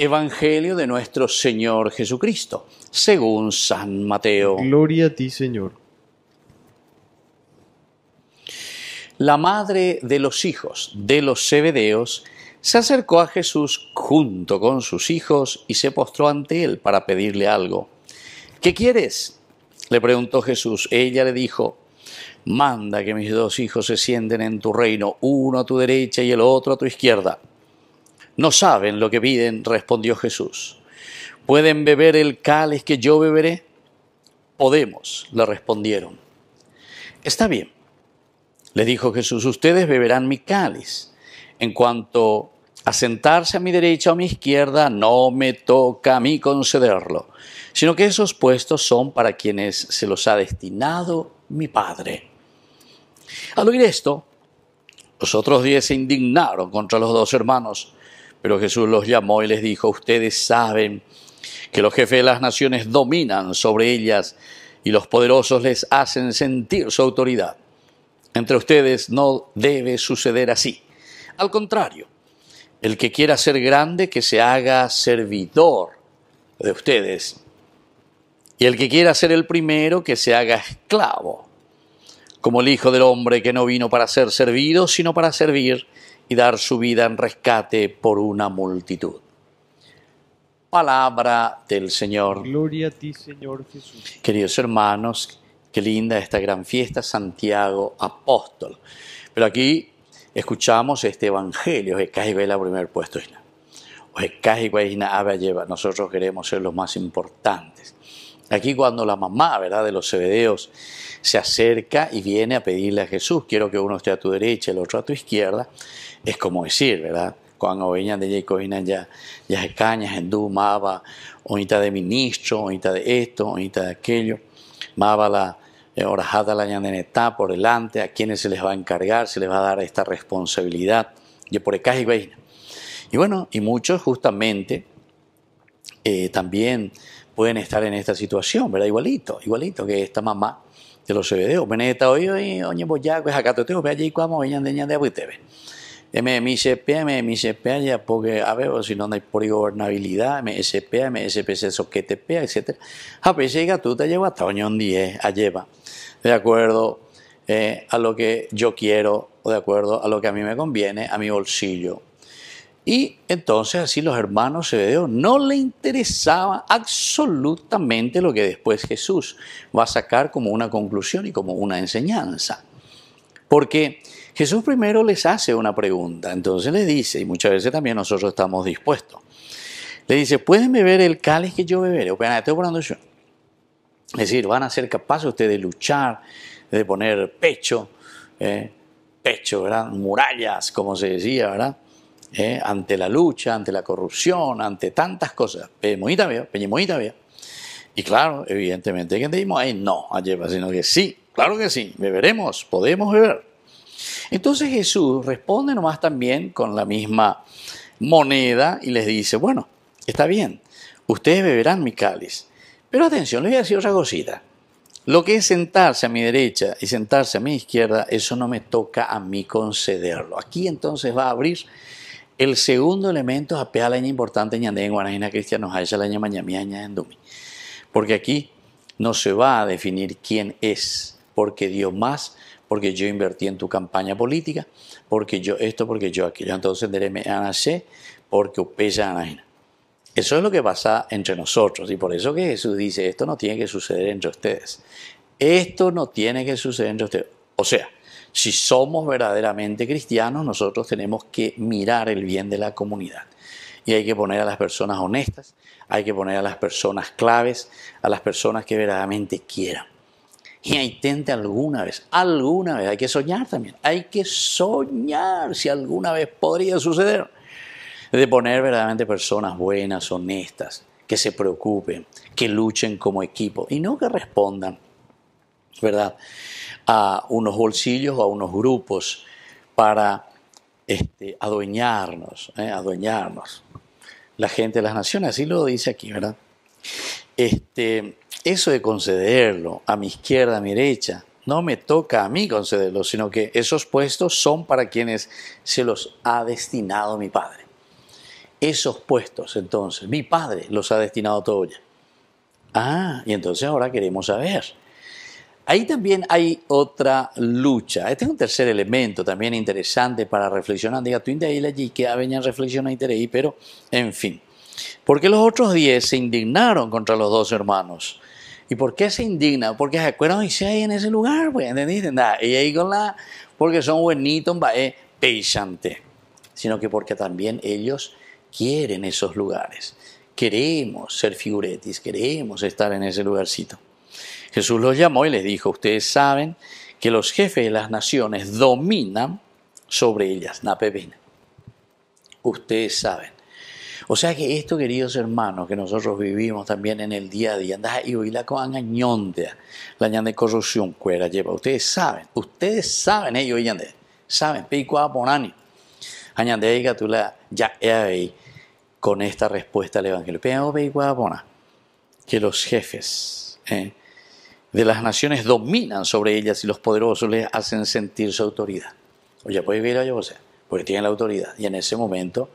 Evangelio de nuestro Señor Jesucristo, según San Mateo. Gloria a ti, Señor. La madre de los hijos de los Zebedeos se acercó a Jesús junto con sus hijos y se postró ante él para pedirle algo. ¿Qué quieres? le preguntó Jesús. Ella le dijo, manda que mis dos hijos se sienten en tu reino, uno a tu derecha y el otro a tu izquierda no saben lo que piden, respondió Jesús. ¿Pueden beber el cáliz que yo beberé? Podemos, le respondieron. Está bien, le dijo Jesús, ustedes beberán mi cáliz. En cuanto a sentarse a mi derecha o a mi izquierda, no me toca a mí concederlo, sino que esos puestos son para quienes se los ha destinado mi Padre. Al oír esto, los otros diez se indignaron contra los dos hermanos. Pero Jesús los llamó y les dijo, ustedes saben que los jefes de las naciones dominan sobre ellas y los poderosos les hacen sentir su autoridad. Entre ustedes no debe suceder así. Al contrario, el que quiera ser grande, que se haga servidor de ustedes. Y el que quiera ser el primero, que se haga esclavo, como el Hijo del Hombre que no vino para ser servido, sino para servir y dar su vida en rescate por una multitud. Palabra del Señor. Gloria a ti, Señor Jesús. Queridos hermanos, qué linda esta gran fiesta, Santiago Apóstol. Pero aquí escuchamos este Evangelio, la primer puesto. Nosotros queremos ser los más importantes. Aquí cuando la mamá, ¿verdad?, de los cebedeos se acerca y viene a pedirle a Jesús, quiero que uno esté a tu derecha, y el otro a tu izquierda, es como decir, ¿verdad?, cuando venían de Jacobina ya, ya cañas, Hindú, Maba, onita de ministro, onita de esto, onita de aquello, Maba la eh, orajada la Netá, por delante, a quienes se les va a encargar, se les va a dar esta responsabilidad, y por acá y Y bueno, y muchos justamente eh, también pueden estar en esta situación, ¿verdad? Igualito, igualito que esta mamá de los CBD. esta hoy, oye, voy ya, pues acá te tengo, ve allí, como, veñan, deña de abuitebe. Me m me MSP, ya, porque, a ver, si no, no hay por gobernabilidad, MSP, MSP, soquetp, etc. A ah, veces, pues llega tú te llevas hasta oñón 10, a lleva, de acuerdo eh, a lo que yo quiero, o de acuerdo a lo que a mí me conviene, a mi bolsillo, y entonces así los hermanos veo no le interesaba absolutamente lo que después Jesús va a sacar como una conclusión y como una enseñanza. Porque Jesús primero les hace una pregunta, entonces les dice, y muchas veces también nosotros estamos dispuestos, le dice, ¿pueden beber el cáliz que yo beberé? Es decir, van a ser capaces ustedes de luchar, de poner pecho, eh, pecho, ¿verdad? Murallas, como se decía, ¿verdad? ¿eh? ante la lucha, ante la corrupción, ante tantas cosas. Peñimoita había, peñimoita había. Y claro, evidentemente que dijimos, ay no, sino que sí, claro que sí, beberemos, podemos beber. Entonces Jesús responde nomás también con la misma moneda y les dice, bueno, está bien, ustedes beberán mi cáliz, pero atención, les voy a decir otra cosita. Lo que es sentarse a mi derecha y sentarse a mi izquierda, eso no me toca a mí concederlo. Aquí entonces va a abrir el segundo elemento es la importante en guanajina cristianos la Porque aquí no se va a definir quién es, porque dio más, porque yo invertí en tu campaña política, porque yo esto, porque yo aquello. Entonces, dereme nacer, porque a anajina. Eso es lo que pasa entre nosotros y por eso que Jesús dice, esto no tiene que suceder entre ustedes. Esto no tiene que suceder entre ustedes. O sea, si somos verdaderamente cristianos, nosotros tenemos que mirar el bien de la comunidad. Y hay que poner a las personas honestas, hay que poner a las personas claves, a las personas que verdaderamente quieran. Y intente alguna vez, alguna vez, hay que soñar también, hay que soñar si alguna vez podría suceder, de poner verdaderamente personas buenas, honestas, que se preocupen, que luchen como equipo y no que respondan, ¿verdad? a unos bolsillos o a unos grupos para este, adueñarnos, eh, adueñarnos. La gente de las naciones, así lo dice aquí, ¿verdad? Este, eso de concederlo a mi izquierda, a mi derecha, no me toca a mí concederlo, sino que esos puestos son para quienes se los ha destinado mi Padre. Esos puestos, entonces, mi Padre los ha destinado todo ya. Ah, y entonces ahora queremos saber Ahí también hay otra lucha. Este es un tercer elemento también interesante para reflexionar. Diga, tú ahí allí que venían reflexionar y pero en fin. Porque los otros diez se indignaron contra los dos hermanos. ¿Y por qué se indignan? Porque se acuerdan y se hay en ese lugar, pues, ¿entendiste? y ahí con la, porque son buenitos, eh, sino que porque también ellos quieren esos lugares. Queremos ser figuretis, queremos estar en ese lugarcito. Jesús los llamó y les dijo, ustedes saben que los jefes de las naciones dominan sobre ellas, napevina. Ustedes saben. O sea que esto, queridos hermanos, que nosotros vivimos también en el día a día, y oí la la de corrupción, cuera lleva. Ustedes saben, ustedes saben, ellos saben, ya eh, ahí con esta respuesta al Evangelio. que los jefes, eh, de las naciones dominan sobre ellas y los poderosos les hacen sentir su autoridad. Oye, puede vivir a José, porque tienen la autoridad. Y en ese momento,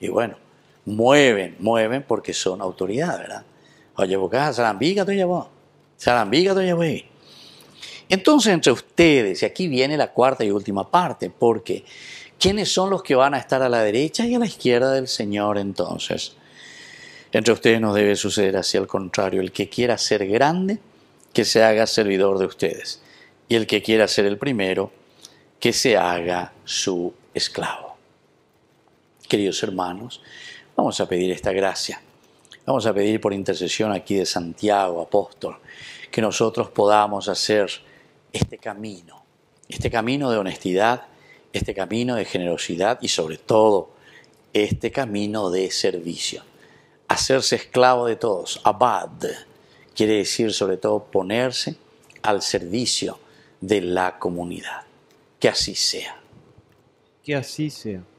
y bueno, mueven, mueven porque son autoridad, ¿verdad? Oye, boca, pues, sarambiga te llevó, ya Entonces, entre ustedes, y aquí viene la cuarta y última parte, porque ¿quiénes son los que van a estar a la derecha y a la izquierda del Señor entonces? Entre ustedes nos debe suceder así al contrario, el que quiera ser grande, que se haga servidor de ustedes. Y el que quiera ser el primero, que se haga su esclavo. Queridos hermanos, vamos a pedir esta gracia. Vamos a pedir por intercesión aquí de Santiago, apóstol, que nosotros podamos hacer este camino, este camino de honestidad, este camino de generosidad y sobre todo este camino de servicio. Hacerse esclavo de todos, abad, Quiere decir sobre todo ponerse al servicio de la comunidad. Que así sea. Que así sea.